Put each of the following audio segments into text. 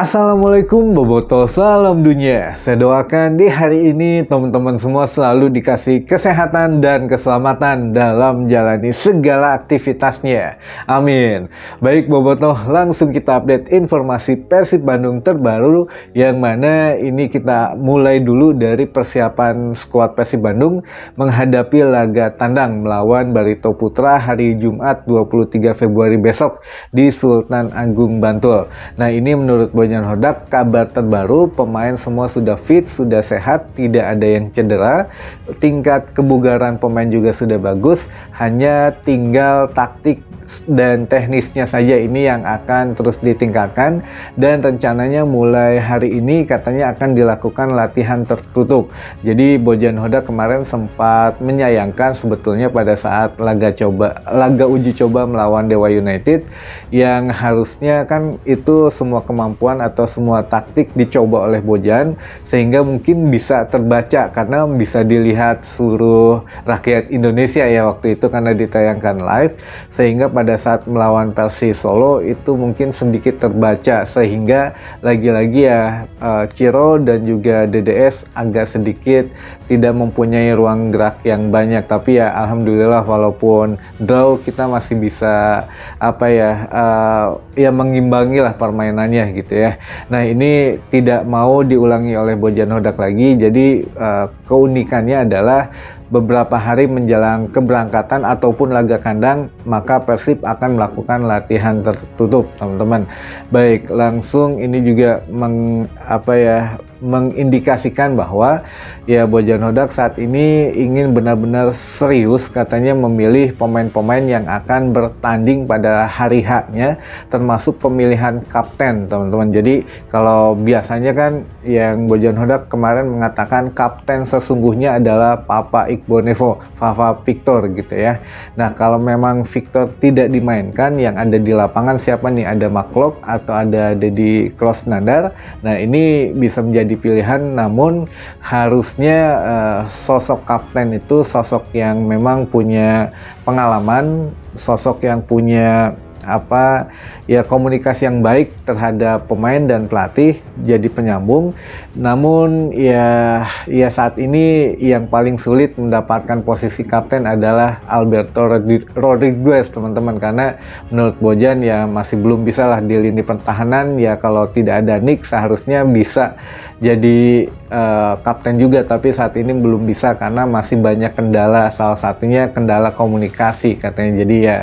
Assalamualaikum Boboto, salam dunia. Saya doakan di hari ini teman-teman semua selalu dikasih kesehatan dan keselamatan dalam menjalani segala aktivitasnya. Amin. Baik Boboto, langsung kita update informasi Persib Bandung terbaru yang mana ini kita mulai dulu dari persiapan skuad Persib Bandung menghadapi laga tandang melawan Barito Putra hari Jumat 23 Februari besok di Sultan Agung Bantul. Nah, ini menurut Boy pertandingan Hodak, kabar terbaru pemain semua sudah fit, sudah sehat, tidak ada yang cedera. Tingkat kebugaran pemain juga sudah bagus, hanya tinggal taktik dan teknisnya saja ini yang akan terus ditingkatkan dan rencananya mulai hari ini katanya akan dilakukan latihan tertutup. Jadi Bojan Hoda kemarin sempat menyayangkan sebetulnya pada saat laga coba laga uji coba melawan Dewa United yang harusnya kan itu semua kemampuan atau semua taktik dicoba oleh Bojan sehingga mungkin bisa terbaca karena bisa dilihat seluruh rakyat Indonesia ya waktu itu karena ditayangkan live sehingga pada pada saat melawan Persis Solo itu mungkin sedikit terbaca sehingga lagi-lagi ya eh, Ciro dan juga DDS agak sedikit tidak mempunyai ruang gerak yang banyak tapi ya alhamdulillah walaupun draw kita masih bisa apa ya uh, ya mengimbangi lah permainannya gitu ya. Nah, ini tidak mau diulangi oleh Bojan Hodak lagi jadi uh, keunikannya adalah beberapa hari menjelang keberangkatan ataupun laga kandang, maka Persib akan melakukan latihan tertutup, teman-teman. Baik, langsung ini juga meng, apa ya mengindikasikan bahwa ya Bojan Hodak saat ini ingin benar-benar serius katanya memilih pemain-pemain yang akan bertanding pada hari haknya termasuk pemilihan kapten teman-teman jadi kalau biasanya kan yang Bojan Hodak kemarin mengatakan kapten sesungguhnya adalah Papa Iqbo Nevo Fafa Victor gitu ya nah kalau memang Victor tidak dimainkan yang ada di lapangan siapa nih ada Maklok atau ada Dedi Krosnadar nah ini bisa menjadi jadi pilihan namun harusnya uh, sosok kapten itu sosok yang memang punya pengalaman, sosok yang punya apa ya komunikasi yang baik terhadap pemain dan pelatih jadi penyambung namun ya ya saat ini yang paling sulit mendapatkan posisi kapten adalah Alberto Rodriguez teman-teman karena menurut Bojan ya masih belum bisa lah di lini pertahanan ya kalau tidak ada Nick seharusnya bisa jadi uh, kapten juga tapi saat ini belum bisa karena masih banyak kendala salah satunya kendala komunikasi katanya jadi ya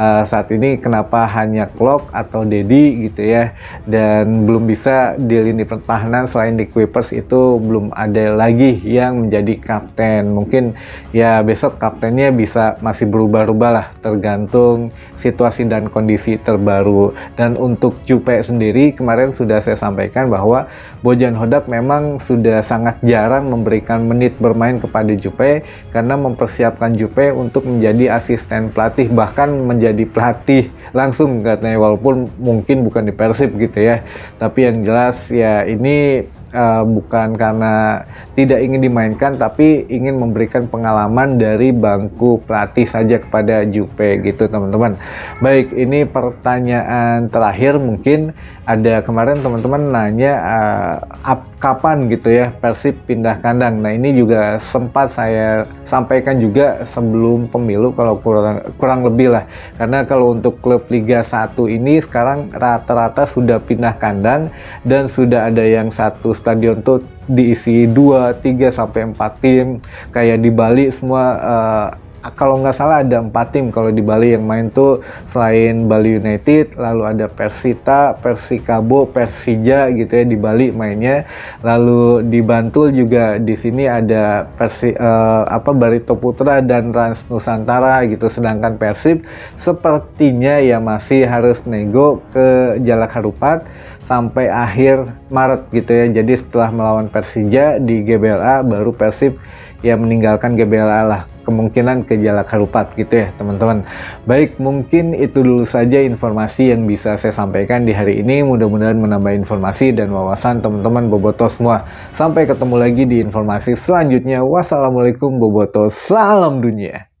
uh, saat ini kenapa kenapa hanya Clock atau Dedi gitu ya dan belum bisa di lini pertahanan selain di Kuipers itu belum ada lagi yang menjadi kapten mungkin ya besok kaptennya bisa masih berubah-ubah lah tergantung situasi dan kondisi terbaru dan untuk Jupe sendiri kemarin sudah saya sampaikan bahwa Bojan Hodak memang sudah sangat jarang memberikan menit bermain kepada Jupe karena mempersiapkan Jupe untuk menjadi asisten pelatih bahkan menjadi pelatih langsung katanya walaupun mungkin bukan di Persib gitu ya tapi yang jelas ya ini uh, bukan karena tidak ingin dimainkan tapi ingin memberikan pengalaman dari bangku pelatih saja kepada Jupe gitu teman-teman. Baik, ini pertanyaan terakhir mungkin ada kemarin teman-teman nanya uh, eh, up, kapan gitu ya Persib pindah kandang. Nah, ini juga sempat saya sampaikan juga sebelum pemilu kalau kurang kurang lebih lah. Karena kalau untuk klub Liga 1 ini sekarang rata-rata sudah pindah kandang dan sudah ada yang satu stadion tuh diisi 2, 3 sampai 4 tim. Kayak di Bali semua uh, kalau nggak salah ada empat tim kalau di Bali yang main tuh selain Bali United lalu ada Persita, Persikabo, Persija gitu ya di Bali mainnya lalu di Bantul juga di sini ada Persi eh, apa Barito Putra dan Trans Nusantara gitu sedangkan Persib sepertinya ya masih harus nego ke Jalak Harupat sampai akhir Maret gitu ya jadi setelah melawan Persija di GBLA baru Persib ya meninggalkan GBLA lah kemungkinan gejala karupat gitu ya teman-teman. Baik, mungkin itu dulu saja informasi yang bisa saya sampaikan di hari ini. Mudah-mudahan menambah informasi dan wawasan teman-teman Boboto semua. Sampai ketemu lagi di informasi selanjutnya. Wassalamualaikum Boboto. Salam dunia.